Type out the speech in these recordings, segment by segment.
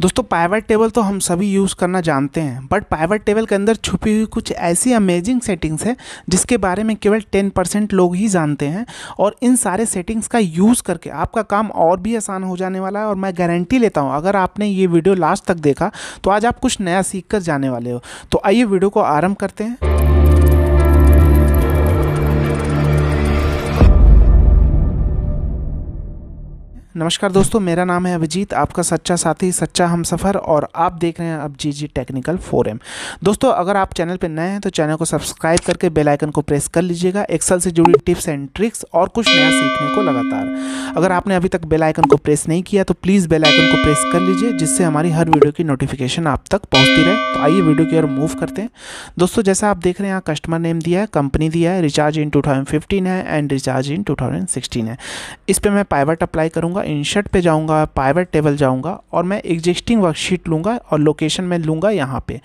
दोस्तों pivot table तो हम सभी यूज़ करना जानते हैं बट पाइवट टेबल के अंदर छुपी हुई कुछ ऐसी अमेजिंग सेटिंग्स है जिसके बारे में केवल टेन परसेंट लोग ही जानते हैं और इन सारे सेटिंग्स का यूज़ करके आपका काम और भी आसान हो जाने वाला है और मैं गारंटी लेता हूँ अगर आपने ये वीडियो लास्ट तक देखा तो आज आप कुछ नया सीख कर जाने वाले हो तो आइए वीडियो को आरम्भ करते हैं नमस्कार दोस्तों मेरा नाम है अभिजीत आपका सच्चा साथी सच्चा हम सफ़र और आप देख रहे हैं अब जी जी टेक्निकल फोरम दोस्तों अगर आप चैनल पर नए हैं तो चैनल को सब्सक्राइब करके बेल आइकन को प्रेस कर लीजिएगा एक्सेल से जुड़ी टिप्स एंड ट्रिक्स और कुछ नया सीखने को लगातार अगर आपने अभी तक बेल आइकन को प्रेस नहीं किया तो प्लीज़ बेल आइकन को प्रेस कर लीजिए जिससे हमारी हर वीडियो की नोटिफिकेशन आप तक पहुँचती रहे तो आइए वीडियो की ओर मूव करते हैं दोस्तों जैसा आप देख रहे हैं यहाँ कस्टमर नेम दिया है कंपनी दिया है रिचार्ज इन टू है एंड रिचार्ज इन टू है इस पर मैं पाइवट अप्लाई करूँगा जाऊंगा इंशर्ट पे जाऊंगा पाइवेट टेबल जाऊंगा और मैं एग्जिस्टिंग वर्कशीट लूंगा और लोकेशन मैं लूंगा यहाँ पे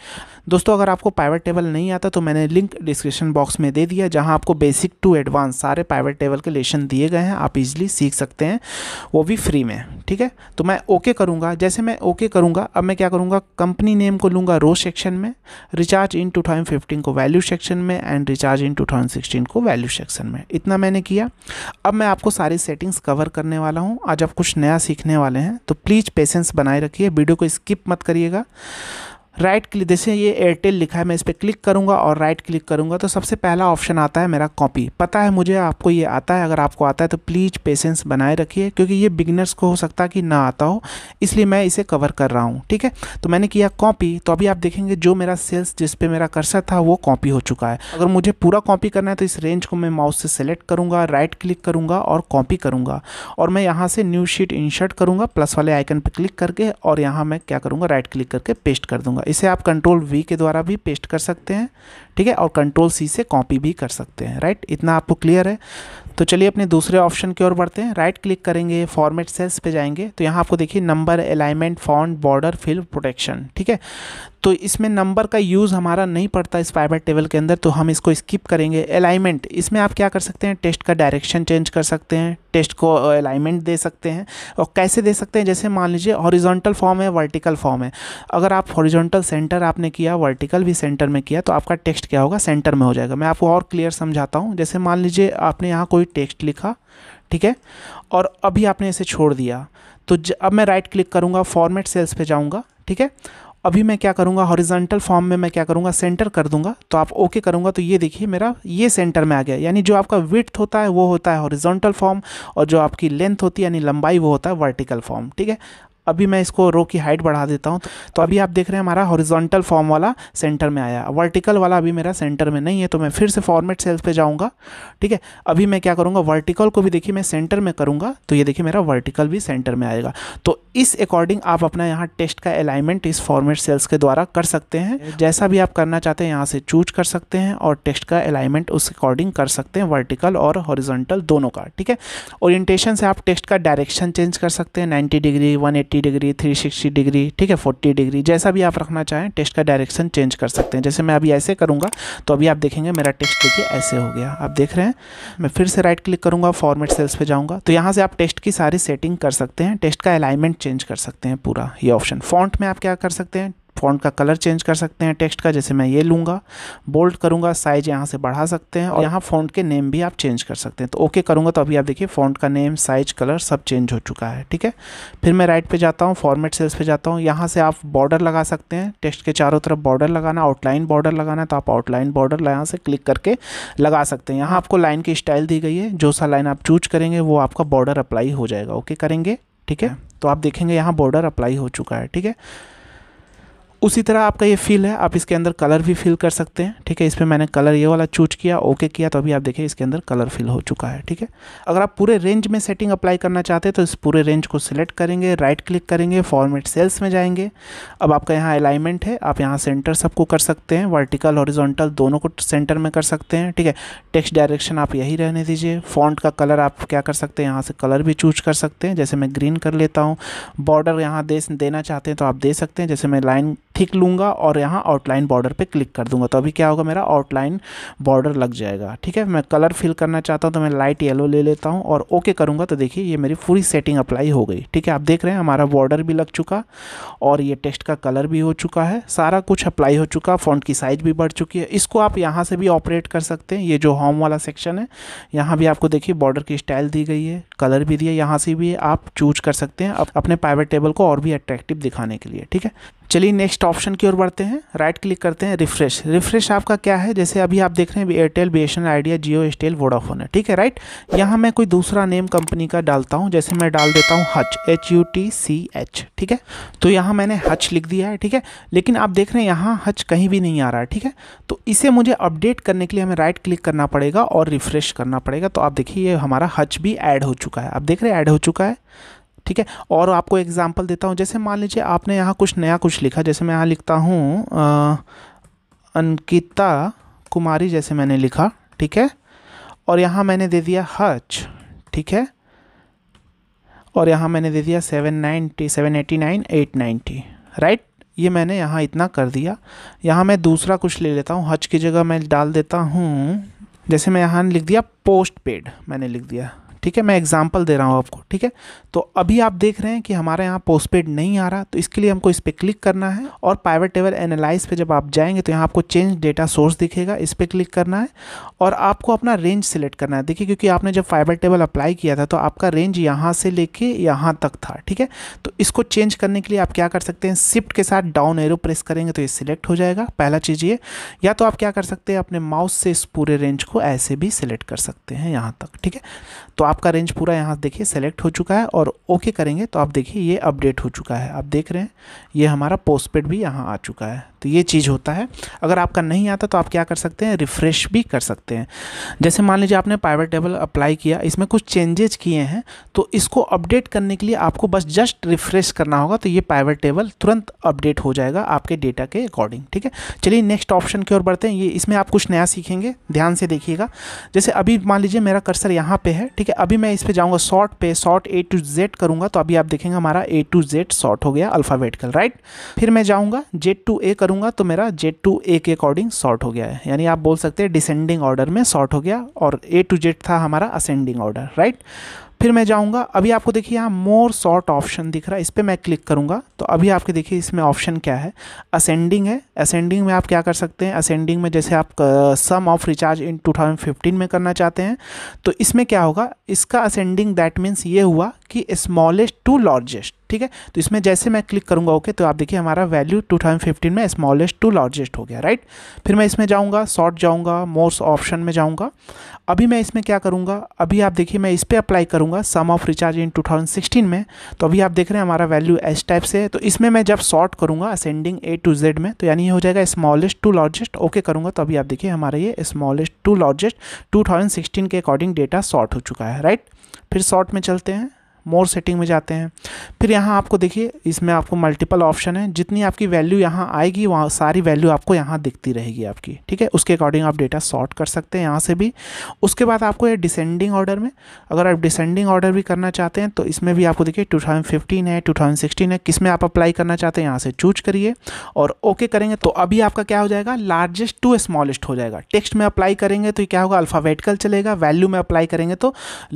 दोस्तों अगर आपको पाइवेट टेबल नहीं आता तो मैंने लिंक डिस्क्रिप्शन बॉक्स में दे दिया जहाँ आपको बेसिक टू एडवांस सारे पाइवेट टेबल के लेशन दिए गए हैं आप इजिली सीख सकते हैं वो भी फ्री में ठीक है तो मैं ओके करूँगा जैसे मैं ओके करूँगा अब मैं क्या करूँगा कंपनी नेम को लूँगा रो सेक्शन में रिचार्ज इन टू को वैल्यू सेक्शन में एंड रिचार्ज इन टू को वैल्यू सेक्शन में इतना मैंने किया अब मैं आपको सारी सेटिंग्स कवर करने वाला हूँ आज आप कुछ नया सीखने वाले हैं तो प्लीज़ पेशेंस बनाए रखिए वीडियो को स्किप मत करिएगा राइट क्लिक जैसे ये एयरटेल लिखा है मैं इस पर क्लिक करूँगा और राइट क्लिक करूँगा तो सबसे पहला ऑप्शन आता है मेरा कॉपी पता है मुझे आपको ये आता है अगर आपको आता है तो प्लीज़ पेशेंस बनाए रखिए क्योंकि ये बिगनर्स को हो सकता है कि ना आता हो इसलिए मैं इसे कवर कर रहा हूँ ठीक है तो मैंने किया कॉपी तो अभी आप देखेंगे जो मेरा सेल्स जिस पर मेरा कर्सर था वो कॉपी हो चुका है अगर मुझे पूरा कॉपी करना है तो इस रेंज को मैं माउस से सेलेक्ट करूँगा राइट क्लिक करूँगा और कॉपी करूँगा और मैं यहाँ से न्यू शीट इंशर्ट करूँगा प्लस वाले आइकन पर क्लिक करके और यहाँ मैं क्या करूँगा राइट क्लिक करके पेस्ट कर दूँगा इसे आप कंट्रोल वी के द्वारा भी पेस्ट कर सकते हैं ठीक है और कंट्रोल सी से कॉपी भी कर सकते हैं राइट इतना आपको क्लियर है तो चलिए अपने दूसरे ऑप्शन की ओर बढ़ते हैं राइट क्लिक करेंगे फॉर्मेट सेल्स पे जाएंगे तो यहाँ आपको देखिए number alignment font border fill protection ठीक है तो इसमें नंबर का यूज़ हमारा नहीं पड़ता इस फाइबर टेबल के अंदर तो हम इसको स्किप करेंगे अलाइनमेंट इसमें आप क्या कर सकते हैं टेस्ट का डायरेक्शन चेंज कर सकते हैं टेस्ट को अलाइनमेंट दे सकते हैं और कैसे दे सकते हैं जैसे मान लीजिए हॉरिजॉन्टल फॉर्म है वर्टिकल फॉर्म है अगर आप हॉरिजॉन्टल सेंटर आपने किया वर्टिकल भी सेंटर में किया तो आपका टेक्स्ट क्या होगा सेंटर में हो जाएगा मैं आपको और क्लियर समझाता हूँ जैसे मान लीजिए आपने यहाँ कोई टेक्स्ट लिखा ठीक है और अभी आपने इसे छोड़ दिया तो अब मैं राइट क्लिक करूँगा फॉर्मेट सेल्स पर जाऊँगा ठीक है अभी मैं क्या करूँगा हॉरिजेंटल फॉर्म में मैं क्या करूँगा सेंटर कर दूँगा तो आप ओके करूँगा तो ये देखिए मेरा ये सेंटर में आ गया यानी जो आपका विथ होता है वो होता है हॉरिजेंटल फॉर्म और जो आपकी लेंथ होती है यानी लंबाई वो होता है वर्टिकल फॉर्म ठीक है अभी मैं इसको रो की हाइट बढ़ा देता हूँ तो अभी आप देख रहे हैं हमारा हॉरिजॉन्टल फॉर्म वाला सेंटर में आया वर्टिकल वाला अभी मेरा सेंटर में नहीं है तो मैं फिर से फॉर्मेट सेल्स पे जाऊँगा ठीक है अभी मैं क्या करूँगा वर्टिकल को भी देखिए मैं सेंटर में करूँगा तो ये देखिए मेरा वर्टिकल भी सेंटर में आएगा तो इस अकॉर्डिंग आप अपना यहाँ टेस्ट का अलाइनमेंट इस फॉर्मेट सेल्स के द्वारा कर सकते हैं जैसा भी आप करना चाहते हैं यहाँ से चूज कर सकते हैं और टेस्ट का अलाइनमेंट उस अकॉर्डिंग कर सकते हैं वर्टिकल और हॉरिजॉन्टल दोनों का ठीक है ओरिएंटेशन से आप टेस्ट का डायरेक्शन चेंज कर सकते हैं 90 degree 180 thirty degree three sixty degree ठीक है फोर्टी डिग्री जैसा भी आप रखना चाहें टेस्ट का डायरेक्शन चेंज कर सकते हैं जैसे मैं अभी ऐसे करूँगा तो अभी आप देखेंगे मेरा टेस्ट देखिए ऐसे हो गया आप देख रहे हैं मैं फिर से राइट क्लिक करूँगा फॉर्मेट सेल्स पर जाऊँगा तो यहाँ से आप टेस्ट की सारी सेटिंग कर सकते हैं टेस्ट का अलाइनमेंट चेंज कर सकते हैं पूरा ये ऑप्शन फॉन्ट में आप क्या कर सकते हैं फ़ॉन्ट का कलर चेंज कर सकते हैं टेक्स्ट का जैसे मैं ये लूँगा बोल्ड करूँगा साइज यहाँ से बढ़ा सकते हैं और यहाँ फ़ॉन्ट के नेम भी आप चेंज कर सकते हैं तो ओके करूँगा तो अभी आप देखिए फ़ॉन्ट का नेम साइज कलर सब चेंज हो चुका है ठीक है फिर मैं राइट पर जाता हूँ फॉर्मेट सेल्स पर जाता हूँ यहाँ से आप बॉर्डर लगा सकते हैं टेक्स्ट के चारों तरफ बॉर्डर लगाना आउटलाइन बॉर्डर लगाना है तो आप आउटलाइन बॉर्डर यहाँ से क्लिक करके लगा सकते हैं यहाँ आपको लाइन की स्टाइल दी गई है जो सा लाइन आप चूज करेंगे वो आपका बॉर्डर अप्लाई हो जाएगा ओके करेंगे ठीक है हाँ। तो आप देखेंगे यहाँ बॉर्डर अप्लाई हो चुका है ठीक है उसी तरह आपका ये फील है आप इसके अंदर कलर भी फिल कर सकते हैं ठीक है इस पर मैंने कलर ये वाला चूज किया ओके किया तो अभी आप देखिए इसके अंदर कलर फिल हो चुका है ठीक है अगर आप पूरे रेंज में सेटिंग अप्लाई करना चाहते हैं तो इस पूरे रेंज को सिलेक्ट करेंगे राइट क्लिक करेंगे फॉर्मेट सेल्स में जाएंगे अब आपका यहाँ अलाइनमेंट है आप यहाँ सेंटर सबको कर सकते हैं वर्टिकल हॉरिजोंटल दोनों को सेंटर में कर सकते हैं ठीक है टेक्स्ट डायरेक्शन आप यही रहने दीजिए फॉन्ट का कलर आप क्या कर सकते हैं यहाँ से कलर भी चूज कर सकते हैं जैसे मैं ग्रीन कर लेता हूँ बॉर्डर यहाँ देना चाहते हैं तो आप दे सकते हैं जैसे मैं लाइन थिक लूँगा और यहाँ आउटलाइन बॉर्डर पे क्लिक कर दूँगा तो अभी क्या होगा मेरा आउटलाइन बॉर्डर लग जाएगा ठीक है मैं कलर फिल करना चाहता हूँ तो मैं लाइट येलो ले लेता हूँ और ओके करूँगा तो देखिए ये मेरी पूरी सेटिंग अप्लाई हो गई ठीक है आप देख रहे हैं हमारा बॉर्डर भी लग चुका और ये टेक्स्ट का कलर भी हो चुका है सारा कुछ अप्लाई हो चुका फ़ॉन्ट की साइज़ भी बढ़ चुकी है इसको आप यहाँ से भी ऑपरेट कर सकते हैं ये जो होम वाला सेक्शन है यहाँ भी आपको देखिए बॉर्डर की स्टाइल दी गई है कलर भी दिया यहाँ से भी आप चूज कर सकते हैं अपने प्राइवेट टेबल को और भी अट्रैक्टिव दिखाने के लिए ठीक है चलिए नेक्स्ट ऑप्शन की ओर बढ़ते हैं राइट क्लिक करते हैं रिफ्रेश रिफ्रेश आपका क्या है जैसे अभी आप देख रहे हैं Airtel B S N Idea Jio एस्टेल वोडाफोन है ठीक है राइट यहाँ मैं कोई दूसरा नेम कंपनी का डालता हूँ जैसे मैं डाल देता हूँ Hutch H U T C H ठीक है तो यहाँ मैंने हच लिख दिया है ठीक है लेकिन आप देख रहे हैं यहाँ हच कहीं भी नहीं आ रहा है ठीक है तो इसे मुझे अपडेट करने के लिए हमें राइट क्लिक करना पड़ेगा और रिफ्रेश करना पड़ेगा तो आप देखिए ये हमारा हच भी ऐड हो चुका है आप देख रहे हैं ऐड हो चुका है ठीक है और आपको एग्जाम्पल देता हूँ जैसे मान लीजिए आपने यहाँ कुछ नया कुछ लिखा जैसे मैं यहाँ लिखता हूँ अंकिता कुमारी जैसे मैंने लिखा ठीक है और यहाँ मैंने दे दिया हच ठीक है और यहाँ मैंने दे दिया seven ninety seven eighty nine eight ninety right ये मैंने यहाँ इतना कर दिया यहाँ मैं दूसरा कुछ ले लेता हूँ हज की जगह मैं डाल देता हूँ जैसे मैं यहाँ लिख दिया पोस्ट पेड मैंने लिख दिया ठीक है मैं एग्जाम्पल दे रहा हूँ आपको ठीक है तो अभी आप देख रहे हैं कि हमारे यहाँ पोस्टपेड नहीं आ रहा तो इसके लिए हमको इस पर क्लिक करना है और पाइवेट टेबल एनालाइज पे जब आप जाएंगे तो यहाँ आपको चेंज डेटा सोर्स दिखेगा इस पर क्लिक करना है और आपको अपना रेंज सेलेक्ट करना है देखिए क्योंकि आपने जब फाइवर टेबल अप्लाई किया था तो आपका रेंज यहाँ से लेके यहाँ तक था ठीक है तो इसको चेंज करने के लिए आप क्या कर सकते हैं शिफ्ट के साथ डाउन एरो प्रेस करेंगे तो ये सिलेक्ट हो जाएगा पहला चीज़ ये या तो आप क्या कर सकते हैं अपने माउस से इस पूरे रेंज को ऐसे भी सिलेक्ट कर सकते हैं यहाँ तक ठीक है तो आप आपका रेंज पूरा यहाँ देखिए सेलेक्ट हो चुका है और ओके करेंगे तो आप देखिए ये अपडेट हो चुका है आप देख रहे हैं ये हमारा पोस्ट पेड भी यहाँ आ चुका है तो ये चीज़ होता है अगर आपका नहीं आता तो आप क्या कर सकते हैं रिफ़्रेश भी कर सकते हैं जैसे मान लीजिए आपने प्राइवेट टेबल अप्लाई किया इसमें कुछ चेंजेज किए हैं तो इसको अपडेट करने के लिए आपको बस जस्ट रिफ़्रेश करना होगा तो ये प्राइवेट टेबल तुरंत अपडेट हो जाएगा आपके डेटा के अकॉर्डिंग ठीक है चलिए नेक्स्ट ऑप्शन की ओर बढ़ते हैं ये इसमें आप कुछ नया सीखेंगे ध्यान से देखिएगा जैसे अभी मान लीजिए मेरा कर्सर यहाँ पर है ठीक है अभी मैं इस पर जाऊँगा शॉर्ट पे शॉर्ट ए टू जेड करूँगा तो अभी आप देखेंगे हमारा ए टू जेड शॉर्ट हो गया का राइट फिर मैं जाऊँगा जेड टू ए करूँगा तो मेरा जेड टू ए के अकॉर्डिंग शॉर्ट हो गया है यानी आप बोल सकते हैं डिसेंडिंग ऑर्डर में शॉर्ट हो गया और ए टू जेड था हमारा असेंडिंग ऑर्डर राइट फिर मैं जाऊँगा अभी आपको देखिए यहाँ मोर शॉर्ट ऑप्शन दिख रहा है इस पर मैं क्लिक करूँगा तो अभी आपके देखिए इसमें ऑप्शन क्या है असेंडिंग है असेंडिंग में आप क्या कर सकते हैं असेंडिंग में जैसे आप सम ऑफ रिचार्ज इन 2015 में करना चाहते हैं तो इसमें क्या होगा इसका असेंडिंग दैट मीन्स ये हुआ कि स्मॉलेस्ट टू लार्जेस्ट ठीक है तो इसमें जैसे मैं क्लिक करूँगा ओके तो आप देखिए हमारा वैल्यू 2015 में स्मॉलेस्ट टू लार्जेस्ट हो गया राइट फिर मैं इसमें जाऊँगा सॉर्ट जाऊंगा मोस्ट ऑप्शन में जाऊँगा अभी मैं इसमें क्या करूँगा अभी आप देखिए मैं इस पर अप्लाई करूंगा सम ऑफ रिचार्ज इन 2016 में तो अभी आप देख रहे हैं हमारा वैल्यू एस टाइप से है तो इसमें मैं जब शॉर्ट करूँगा असेंडिंग ए टू जेड में तो यानी ये हो जाएगा स्मॉलेस्ट टू लार्जेस्ट ओके करूँगा तो अभी आप देखिए हमारा ये स्मॉलेस्ट टू लार्जेस्ट सिक्सटीन के अकॉर्डिंग डेटा शॉर्ट हो चुका है राइट फिर शॉर्ट में चलते हैं मोर सेटिंग में जाते हैं फिर यहाँ आपको देखिए इसमें आपको मल्टीपल ऑप्शन है जितनी आपकी वैल्यू यहाँ आएगी वहाँ सारी वैल्यू आपको यहाँ दिखती रहेगी आपकी ठीक है उसके अकॉर्डिंग आप डेटा सॉर्ट कर सकते हैं यहाँ से भी उसके बाद आपको ये डिसेंडिंग ऑर्डर में अगर आप डिसेंडिंग ऑर्डर भी करना चाहते हैं तो इसमें भी आपको देखिए टू है टू है किस में आप अप्लाई करना चाहते हैं यहाँ से चूज करिए और ओके करेंगे तो अभी आपका क्या हो जाएगा लार्जेस्ट टू स्मॉलेस्ट हो जाएगा टेक्स्ट में अप्लाई करेंगे तो क्या होगा अल्फ़ावेटिकल चलेगा वैल्यू में अप्लाई करेंगे तो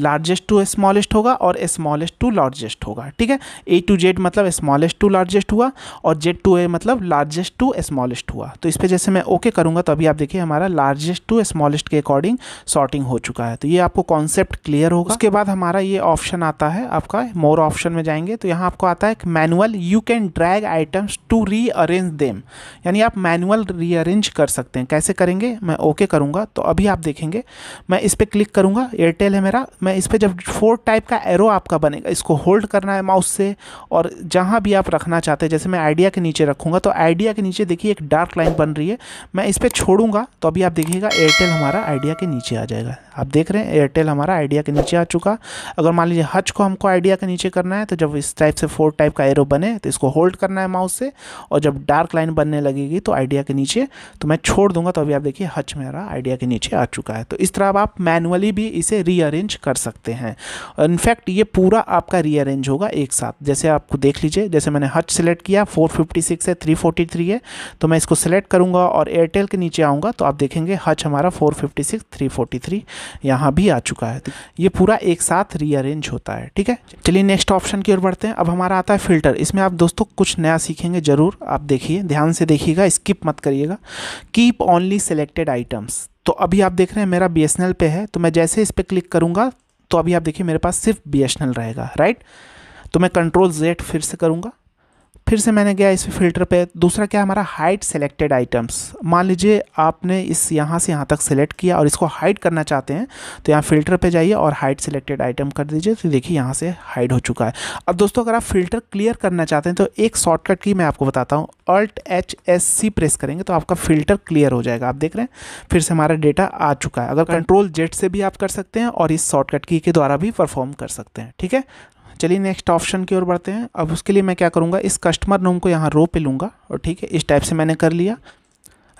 लार्जेस्ट टू स्मॉलेस्ट होगा और स्मॉल स्मॉलेस्ट टू लार्जेस्ट होगा ठीक है ए टू जेड मतलब स्मॉलेस्ट टू लार्जेस्ट हुआ और जेड टू ए मतलब लार्जेस्ट टू स्मॉलेस्ट हुआ तो इस पर जैसे मैं ओके okay करूँगा तो अभी आप देखिए हमारा लार्जेस्ट टू स्मॉलेस्ट के अकॉर्डिंग सॉर्टिंग हो चुका है तो ये आपको कॉन्सेप्ट क्लियर होगा उसके बाद हमारा ये ऑप्शन आता है आपका मोर ऑप्शन में जाएंगे तो यहाँ आपको आता है एक manual you can drag items to rearrange them यानी आप मैनुअल रीअरेंज कर सकते हैं कैसे करेंगे मैं ओके okay करूँगा तो अभी आप देखेंगे मैं इस पर क्लिक करूँगा एयरटेल है मेरा मैं इस पर जब फोर टाइप का एरो आपका बनेगा इसको होल्ड करना है माउस से और जहाँ भी आप रखना चाहते हैं जैसे मैं आइडिया के नीचे रखूँगा तो आइडिया के नीचे देखिए एक डार्क लाइन बन रही है मैं इस पर छोड़ूंगा तो अभी आप देखिएगा एयरटेल हमारा आइडिया के नीचे आ जाएगा आप देख रहे हैं एयरटेल हमारा आइडिया के नीचे आ चुका अगर मान लीजिए हज को हमको आइडिया के नीचे करना है तो जब इस टाइप से फोर टाइप का एरो बने तो इसको होल्ड करना है माउस से और जब डार्क लाइन बनने लगेगी तो आइडिया के नीचे तो मैं छोड़ दूंगा तो अभी आप देखिए हच मेरा आइडिया के नीचे आ चुका है तो इस तरह आप मैनुअली भी इसे रीअरेंज कर सकते हैं इनफैक्ट ये पूरा पूरा आपका रीअरेंज होगा एक साथ जैसे आपको देख लीजिए जैसे मैंने हच सेलेक्ट किया 456 है 343 है तो मैं इसको सेलेक्ट करूँगा और एयरटेल के नीचे आऊँगा तो आप देखेंगे हच हमारा 456 343 यहाँ भी आ चुका है ये पूरा एक साथ रीअरेंज होता है ठीक है चलिए नेक्स्ट ऑप्शन की ओर बढ़ते हैं अब हमारा आता है फिल्टर इसमें आप दोस्तों कुछ नया सीखेंगे ज़रूर आप देखिए ध्यान से देखिएगा स्किप मत करिएगा कीप ओनली सेलेक्टेड आइटम्स तो अभी आप देख रहे हैं मेरा बी पे है तो मैं जैसे इस पर क्लिक करूंगा तो अभी आप देखिए मेरे पास सिर्फ बी रहेगा राइट तो मैं कंट्रोल जेड फिर से करूँगा फिर से मैंने गया इस फिल्टर पे दूसरा क्या हमारा हाइट सेलेक्टेड आइटम्स मान लीजिए आपने इस यहाँ से यहाँ तक सेलेक्ट किया और इसको हाइड करना चाहते हैं तो यहाँ फिल्टर पे जाइए और हाइट सेलेक्टेड आइटम कर दीजिए तो देखिए यहाँ से हाइड हो चुका है अब दोस्तों अगर आप फिल्टर क्लियर करना चाहते हैं तो एक शॉर्टकट की मैं आपको बताता हूँ Alt H S C press करेंगे तो आपका फिल्टर क्लियर हो जाएगा आप देख रहे हैं फिर से हमारा डेटा आ चुका है अगर कंट्रोल जेट से भी आप कर सकते हैं और इस शॉर्टकट की के द्वारा भी परफॉर्म कर सकते हैं ठीक है चलिए नेक्स्ट ऑप्शन की ओर बढ़ते हैं अब उसके लिए मैं क्या करूँगा इस कस्टमर नोम को यहाँ रो पे लूँगा और ठीक है इस टाइप से मैंने कर लिया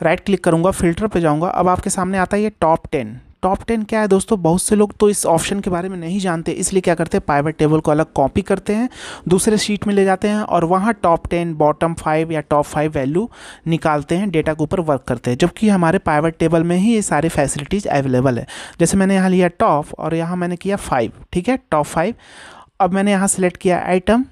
राइट क्लिक करूँगा फिल्टर पे जाऊँगा अब आपके सामने आता है ये टॉप टेन टॉप टेन क्या है दोस्तों बहुत से लोग तो इस ऑप्शन के बारे में नहीं जानते इसलिए क्या करते हैं पाइवेट टेबल को अलग कॉपी करते हैं दूसरे शीट में ले जाते हैं और वहाँ टॉप टेन बॉटम फाइव या टॉप फाइव वैल्यू निकालते हैं डेटा के ऊपर वर्क करते हैं जबकि हमारे पाइवेट टेबल में ही ये सारे फैसिलिटीज़ अवेलेबल है जैसे मैंने यहाँ लिया टॉप और यहाँ मैंने किया फाइव ठीक है टॉप फाइव अब मैंने यहाँ सेलेक्ट किया आइटम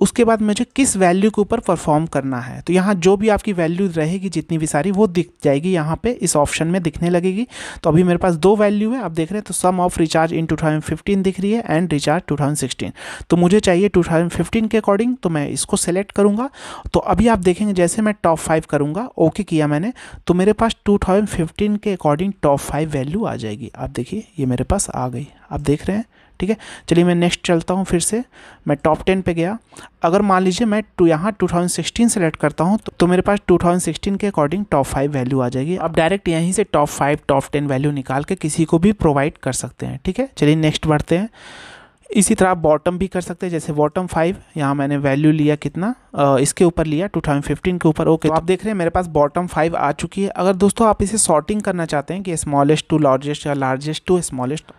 उसके बाद मुझे किस वैल्यू के ऊपर परफॉर्म करना है तो यहाँ जो भी आपकी वैल्यू रहेगी जितनी भी सारी वो दिख जाएगी यहाँ पे इस ऑप्शन में दिखने लगेगी तो अभी मेरे पास दो वैल्यू है आप देख रहे हैं तो सम ऑफ रिचार्ज इन 2015 दिख रही है एंड रिचार्ज 2016 तो मुझे चाहिए 2015 के अकॉर्डिंग तो मैं इसको सेलेक्ट करूँगा तो अभी आप देखेंगे जैसे मैं टॉप फाइव करूँगा ओके किया मैंने तो मेरे पास टू के अकॉर्डिंग टॉप फाइव वैल्यू आ जाएगी आप देखिए ये मेरे पास आ गई आप देख रहे हैं ठीक है चलिए मैं नेक्स्ट चलता हूँ फिर से मैं टॉप टेन पे गया अगर मान लीजिए मैं टू यहाँ सिक्सटीन सेलेक्ट करता हूँ तो, तो मेरे पास 2016 के अकॉर्डिंग टॉप फाइव वैल्यू आ जाएगी आप डायरेक्ट यहीं से top five top ten value निकाल के किसी को भी प्रोवाइड कर सकते हैं ठीक है चलिए नेक्स्ट बढ़ते हैं इसी तरह आप बॉटम भी कर सकते हैं जैसे बॉटम फाइव यहाँ मैंने वैल्यू लिया कितना आ, इसके ऊपर लिया 2015 के ऊपर ओके तो आप देख रहे हैं मेरे पास बॉटम फाइव आ चुकी है अगर दोस्तों आप इसे सॉर्टिंग करना चाहते हैं कि स्मॉलेस्ट टू लार्जेस्ट या लार्जेस्ट टू स्मॉलेस्ट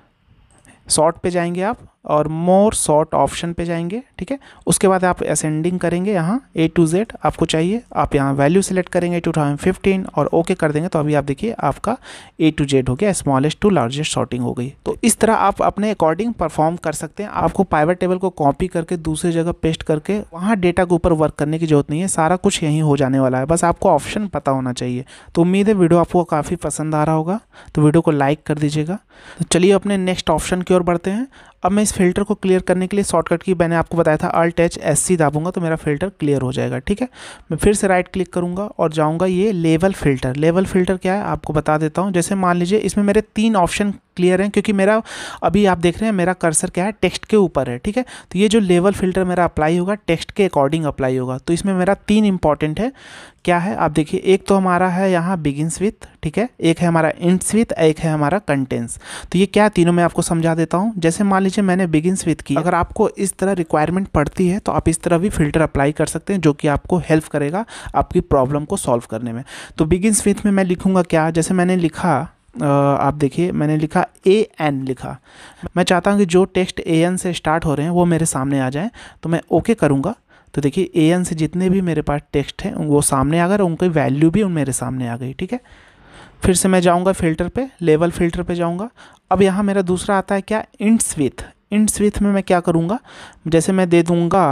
शॉर्ट पे जाएंगे आप और मोर शॉर्ट ऑप्शन पे जाएंगे ठीक है उसके बाद आप असेंडिंग करेंगे यहाँ ए टू जेड आपको चाहिए आप यहाँ वैल्यू सेलेक्ट करेंगे टू थाउजेंड फिफ्टीन और ओके okay कर देंगे तो अभी आप देखिए आपका ए टू जेड हो गया स्मॉलेस्ट टू लार्जेस्ट शॉर्टिंग हो गई तो इस तरह आप अपने अकॉर्डिंग परफॉर्म कर सकते हैं आपको पाइवर टेबल को कॉपी करके दूसरी जगह पेस्ट करके वहाँ डेटा के ऊपर वर्क करने की जरूरत नहीं है सारा कुछ यहीं हो जाने वाला है बस आपको ऑप्शन पता होना चाहिए तो उम्मीद है वीडियो आपको काफ़ी पसंद आ रहा होगा तो वीडियो को लाइक कर दीजिएगा तो चलिए अपने नेक्स्ट ऑप्शन की ओर बढ़ते हैं अब मैं इस फिल्टर को क्लियर करने के लिए शॉर्टकट की मैंने आपको बताया था अल्ट एच एस सी दाबूंगा तो मेरा फिल्टर क्लियर हो जाएगा ठीक है मैं फिर से राइट क्लिक करूँगा और जाऊँगा ये लेवल फिल्टर लेवल फिल्टर क्या है आपको बता देता हूँ जैसे मान लीजिए इसमें मेरे तीन ऑप्शन क्लियर हैं क्योंकि मेरा अभी आप देख रहे हैं मेरा कर्सर क्या है टेक्स्ट के ऊपर है ठीक है तो ये जो लेवल फिल्टर मेरा अप्लाई होगा टेक्स्ट के अकॉर्डिंग अप्लाई होगा तो इसमें मेरा तीन इंपॉर्टेंट है क्या है आप देखिए एक तो हमारा है यहाँ बिगिनस विथ ठीक है एक है हमारा इंट्स विथ एक है हमारा कंटेंस तो ये क्या तीनों मैं आपको समझा देता हूँ जैसे मान लीजिए मैंने बिगिनस विथ की अगर आपको इस तरह रिक्वायरमेंट पड़ती है तो आप इस तरह भी फिल्टर अप्लाई कर सकते हैं जो कि आपको हेल्प करेगा आपकी प्रॉब्लम को सॉल्व करने में तो बिगिनस विथ में मैं लिखूँगा क्या जैसे मैंने लिखा आप देखिए मैंने लिखा ए एन लिखा मैं चाहता हूँ कि जो टेक्स्ट ए एन से स्टार्ट हो रहे हैं वो मेरे सामने आ जाएँ तो मैं ओके करूँगा तो देखिए ए एन से जितने भी मेरे पास टेक्स्ट हैं वो सामने आ गए और उनकी वैल्यू भी उन मेरे सामने आ गई ठीक है फिर से मैं जाऊँगा फिल्टर पे लेवल फिल्टर पे जाऊँगा अब यहाँ मेरा दूसरा आता है क्या इंट्स विथ इंट्स विथ में मैं क्या करूँगा जैसे मैं दे दूँगा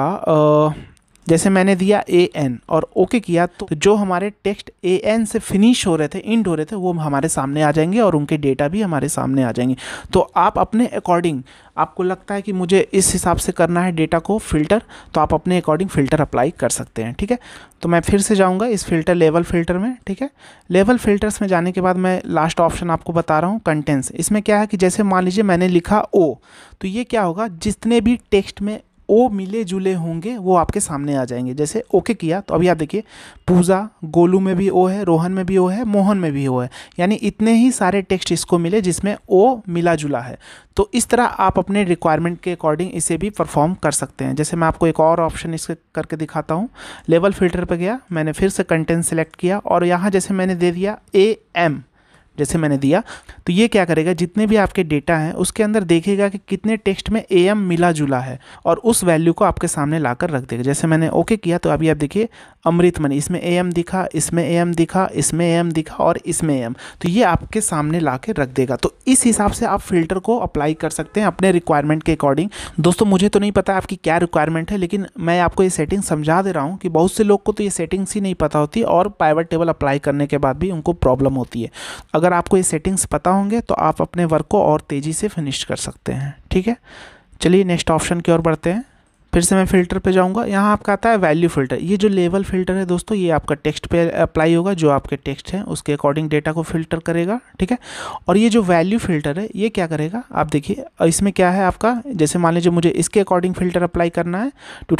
जैसे मैंने दिया ए एन और ओके किया तो जो हमारे टेक्स्ट ए एन से फिनिश हो रहे थे इंड हो रहे थे वो हमारे सामने आ जाएंगे और उनके डेटा भी हमारे सामने आ जाएंगे तो आप अपने अकॉर्डिंग आपको लगता है कि मुझे इस हिसाब से करना है डेटा को फ़िल्टर तो आप अपने अकॉर्डिंग फ़िल्टर अप्लाई कर सकते हैं ठीक है तो मैं फिर से जाऊँगा इस फिल्टर लेवल फिल्टर में ठीक है लेवल फिल्टर्स में जाने के बाद मैं लास्ट ऑप्शन आपको बता रहा हूँ कंटेंट्स इसमें क्या है कि जैसे मान लीजिए मैंने लिखा ओ तो ये क्या होगा जितने भी टेक्स्ट में ओ मिले जुले होंगे वो आपके सामने आ जाएंगे जैसे ओके किया तो अभी आप देखिए पूजा गोलू में भी ओ है रोहन में भी ओ है मोहन में भी ओ है यानी इतने ही सारे टेक्स्ट इसको मिले जिसमें ओ मिला जुला है तो इस तरह आप अपने रिक्वायरमेंट के अकॉर्डिंग इसे भी परफॉर्म कर सकते हैं जैसे मैं आपको एक और ऑप्शन इसके करके दिखाता हूँ लेवल फिल्टर पर गया मैंने फिर से कंटेंट सेलेक्ट किया और यहाँ जैसे मैंने दे दिया ए एम जैसे मैंने दिया तो ये क्या करेगा जितने भी आपके डेटा हैं उसके अंदर देखेगा कि कितने टेक्स्ट में ए एम मिला जुला है और उस वैल्यू को आपके सामने ला कर रख देगा जैसे मैंने ओके किया तो अभी आप देखिए अमृत मनी इसमें ए एम दिखा इसमें ए एम दिखा इसमें ए एम दिखा और इसमें ए एम तो ये आपके सामने ला के रख देगा तो इस हिसाब से आप फिल्टर को अप्लाई कर सकते हैं अपने रिक्वायरमेंट के अकॉर्डिंग दोस्तों मुझे तो नहीं पता आपकी क्या रिक्वायरमेंट है लेकिन मैं आपको ये सेटिंग समझा दे रहा हूँ कि बहुत से लोग को तो ये सेटिंग्स ही नहीं पता होती और पाइवेट टेबल अप्लाई करने के बाद भी उनको प्रॉब्लम होती है अगर अगर आपको ये सेटिंग्स पता होंगे तो आप अपने वर्क को और तेज़ी से फिनिश कर सकते हैं ठीक है चलिए नेक्स्ट ऑप्शन की ओर बढ़ते हैं फिर से मैं फ़िल्टर पे जाऊँगा यहाँ आपका आता है वैल्यू फ़िल्टर ये जो लेवल फ़िल्टर है दोस्तों ये आपका टेक्स्ट पे अप्लाई होगा जो आपके टेक्स्ट हैं उसके अकॉर्डिंग डेटा को फ़िल्टर करेगा ठीक है और ये जो वैल्यू फ़िल्टर है ये क्या करेगा आप देखिए इसमें क्या है आपका जैसे मान लीजिए मुझे इसके अकॉर्डिंग फ़िल्टर अप्लाई करना है टू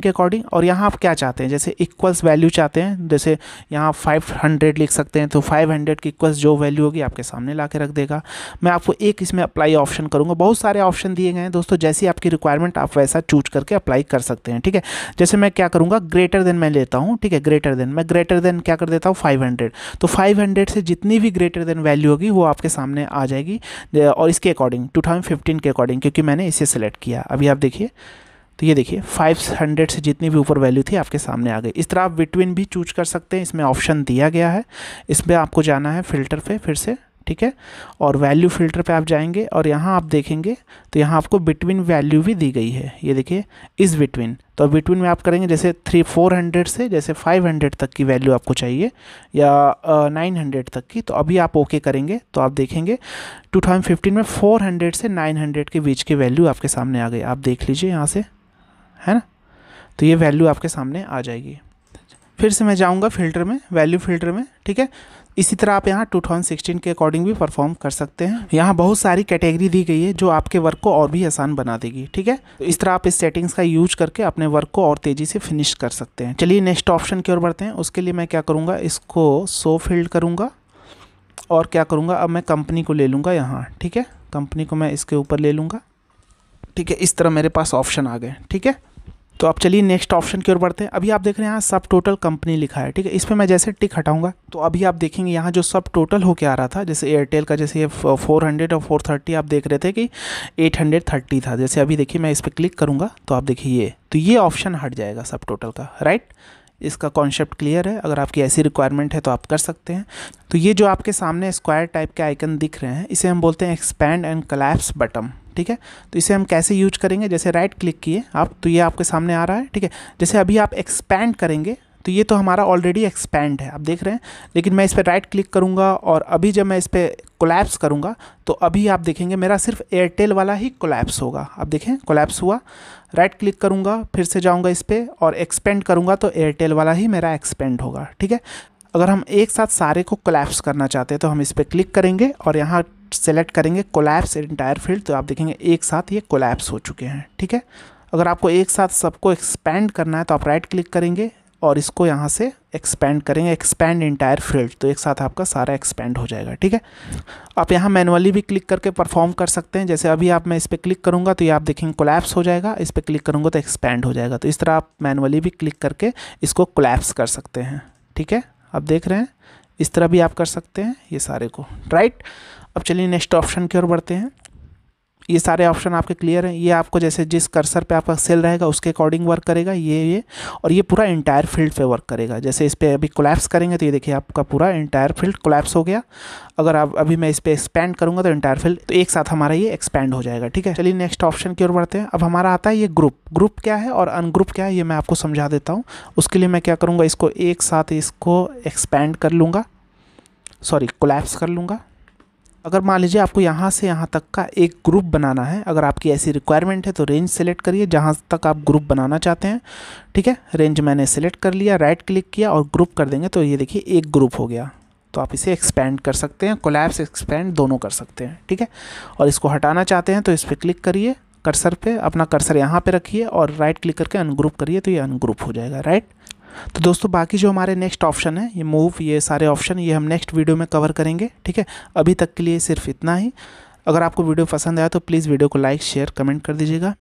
के अकॉर्डिंग और यहाँ आप क्या चाहते हैं जैसे इक्वल्स वैल्यू चाहते हैं जैसे यहाँ फाइव लिख सकते हैं तो फाइव की इक्वल्स जो वैल्यू होगी आपके सामने ला रख देगा मैं आपको एक इसमें अप्लाई ऑप्शन करूँगा बहुत सारे ऑप्शन दिए गए हैं दोस्तों जैसी आपकी रिक्वायरमेंट आप वैसा चूज करके करके अप्लाई कर सकते हैं ठीक है जैसे मैं क्या करूँगा ग्रेटर देन मैं लेता हूँ ठीक है ग्रेटर देन मैं ग्रेटर देन क्या कर देता हूँ फाइव हंड्रेड तो फाइव हंड्रेड से जितनी भी ग्रेटर देन वैल्यू होगी वो आपके सामने आ जाएगी और इसके अकॉर्डिंग टू थाउजेंड फिफ्टीन के अकॉर्डिंग क्योंकि मैंने इसे सेलेक्ट किया अभी आप देखिए तो ये देखिए 500 से जितनी भी ऊपर वैल्यू थी आपके सामने आ गई इस तरह आप बिटवीन भी चूज कर सकते हैं इसमें ऑप्शन दिया गया है इसमें आपको जाना है फिल्टर पे फिर से ठीक है और वैल्यू फिल्टर पे आप जाएंगे और यहाँ आप देखेंगे तो यहाँ आपको बिटवीन वैल्यू भी दी गई है ये देखिए इस बिटवीन तो बिटवीन में आप करेंगे जैसे थ्री फोर हंड्रेड से जैसे फाइव हंड्रेड तक की वैल्यू आपको चाहिए या नाइन हंड्रेड तक की तो अभी आप ओके करेंगे तो आप देखेंगे टू थाउजेंड फिफ्टीन में फ़ोर हंड्रेड से नाइन हंड्रेड के बीच की वैल्यू आपके सामने आ गई आप देख लीजिए यहाँ से है ना तो ये वैल्यू आपके सामने आ जाएगी फिर से मैं जाऊँगा फिल्टर में वैल्यू फिल्टर में ठीक है इसी तरह आप यहाँ टू के अकॉर्डिंग भी परफॉर्म कर सकते हैं यहाँ बहुत सारी कैटेगरी दी गई है जो आपके वर्क को और भी आसान बना देगी ठीक है तो इस तरह आप इस सेटिंग्स का यूज करके अपने वर्क को और तेजी से फिनिश कर सकते हैं चलिए नेक्स्ट ऑप्शन की ओर बढ़ते हैं उसके लिए मैं क्या करूँगा इसको सो फील्ड करूँगा और क्या करूँगा अब मैं कंपनी को ले लूँगा यहाँ ठीक है कंपनी को मैं इसके ऊपर ले लूँगा ठीक है इस तरह मेरे पास ऑप्शन आ गए ठीक है तो आप चलिए नेक्स्ट ऑप्शन की ओर बढ़ते हैं अभी आप देख रहे हैं यहाँ सब टोटल कंपनी लिखा है ठीक है इस पर मैं जैसे टिक हटाऊंगा तो अभी आप देखेंगे यहाँ जो सब टोटल होकर आ रहा था जैसे एयरटेल का जैसे ये 400 और 430 आप देख रहे थे कि 830 था जैसे अभी देखिए मैं इस पर क्लिक करूँगा तो आप देखिए ये तो ये ऑप्शन हट जाएगा सब टोटल का राइट इसका कॉन्सेप्ट क्लियर है अगर आपकी ऐसी रिक्वायरमेंट है तो आप कर सकते हैं तो ये जो आपके सामने स्क्वायर टाइप के आइकन दिख रहे हैं इसे हम बोलते हैं एक्सपैंड एंड कलेप्स बटम ठीक है तो इसे हम कैसे यूज करेंगे जैसे राइट क्लिक किए आप तो ये आपके सामने आ रहा है ठीक है जैसे अभी आप एक्सपैंड करेंगे तो ये तो हमारा ऑलरेडी एक्सपैंड है आप देख रहे हैं लेकिन मैं इस पर राइट क्लिक करूँगा और अभी जब मैं इस पर कोलैप्स करूँगा तो अभी आप देखेंगे मेरा सिर्फ एयरटेल वाला ही कोलैप्स होगा आप देखें कोलैप्स हुआ राइट क्लिक करूँगा फिर से जाऊँगा इस पर और एक्सपेंड करूँगा तो एयरटेल वाला ही मेरा एक्सपेंड होगा ठीक है अगर हम एक साथ सारे को कोलैप्स करना चाहते हैं तो हम इस पर क्लिक करेंगे और यहाँ सेलेक्ट करेंगे कोलैप्स इंटायर फील्ड तो आप देखेंगे एक साथ ये कोलैप्स हो चुके हैं ठीक है अगर आपको एक साथ सबको एक्सपैंड करना है तो आप राइट क्लिक करेंगे और इसको यहाँ से एक्सपेंड करेंगे एक्सपेंड इंटायर फील्ड तो एक साथ आपका सारा एक्सपेंड हो जाएगा ठीक है आप यहाँ मैनुअली भी क्लिक करके परफॉर्म कर सकते हैं जैसे अभी आप मैं इस पर क्लिक करूँगा तो ये आप देखेंगे कोलैप्स हो जाएगा इस पर क्लिक करूँगा तो एक्सपेंड हो जाएगा तो इस तरह आप मैनुअली भी क्लिक करके इसको कोलैप्स कर सकते हैं ठीक है आप देख रहे हैं इस तरह भी आप कर सकते हैं ये सारे को राइट right? अब चलिए नेक्स्ट ऑप्शन की ओर बढ़ते हैं ये सारे ऑप्शन आपके क्लियर हैं ये आपको जैसे जिस कर्सर पे आपका सेल रहेगा उसके अकॉर्डिंग वर्क करेगा ये ये और ये पूरा इंटायर फील्ड पे वर्क करेगा जैसे इस पर अभी कोलैप्स करेंगे तो ये देखिए आपका पूरा इंटायर फील्ड कोलैप्स हो गया अगर आप अभी मैं इस पर एक्सपेंड करूँगा तो इंटायर फील्ड तो एक साथ हमारा ये एक्सपेंड हो जाएगा ठीक है चलिए नेक्स्ट ऑप्शन की ओर बढ़ते हैं अब हमारा आता है ये ग्रुप ग्रुप क्या है और अनग्रुप क्या है ये मैं आपको समझा देता हूँ उसके लिए मैं क्या करूँगा इसको एक साथ इसको एक्सपेंड कर लूँगा सॉरी कोलैप्स कर लूँगा अगर मान लीजिए आपको यहाँ से यहाँ तक का एक ग्रुप बनाना है अगर आपकी ऐसी रिक्वायरमेंट है तो रेंज सेलेक्ट करिए जहाँ तक आप ग्रुप बनाना चाहते हैं ठीक है रेंज मैंने सेलेक्ट कर लिया राइट क्लिक किया और ग्रुप कर देंगे तो ये देखिए एक ग्रुप हो गया तो आप इसे एक्सपेंड कर सकते हैं कोलैप्स एक्सपेंड दोनों कर सकते हैं ठीक है और इसको हटाना चाहते हैं तो इस पर क्लिक करिए कर्सर पे अपना कर्सर यहाँ पे रखिए और राइट क्लिक करके अनग्रुप करिए तो ये अनग्रुप हो जाएगा राइट तो दोस्तों बाकी जो हमारे नेक्स्ट ऑप्शन है ये मूव ये सारे ऑप्शन ये हम नेक्स्ट वीडियो में कवर करेंगे ठीक है अभी तक के लिए सिर्फ इतना ही अगर आपको वीडियो पसंद आया तो प्लीज़ वीडियो को लाइक शेयर कमेंट कर दीजिएगा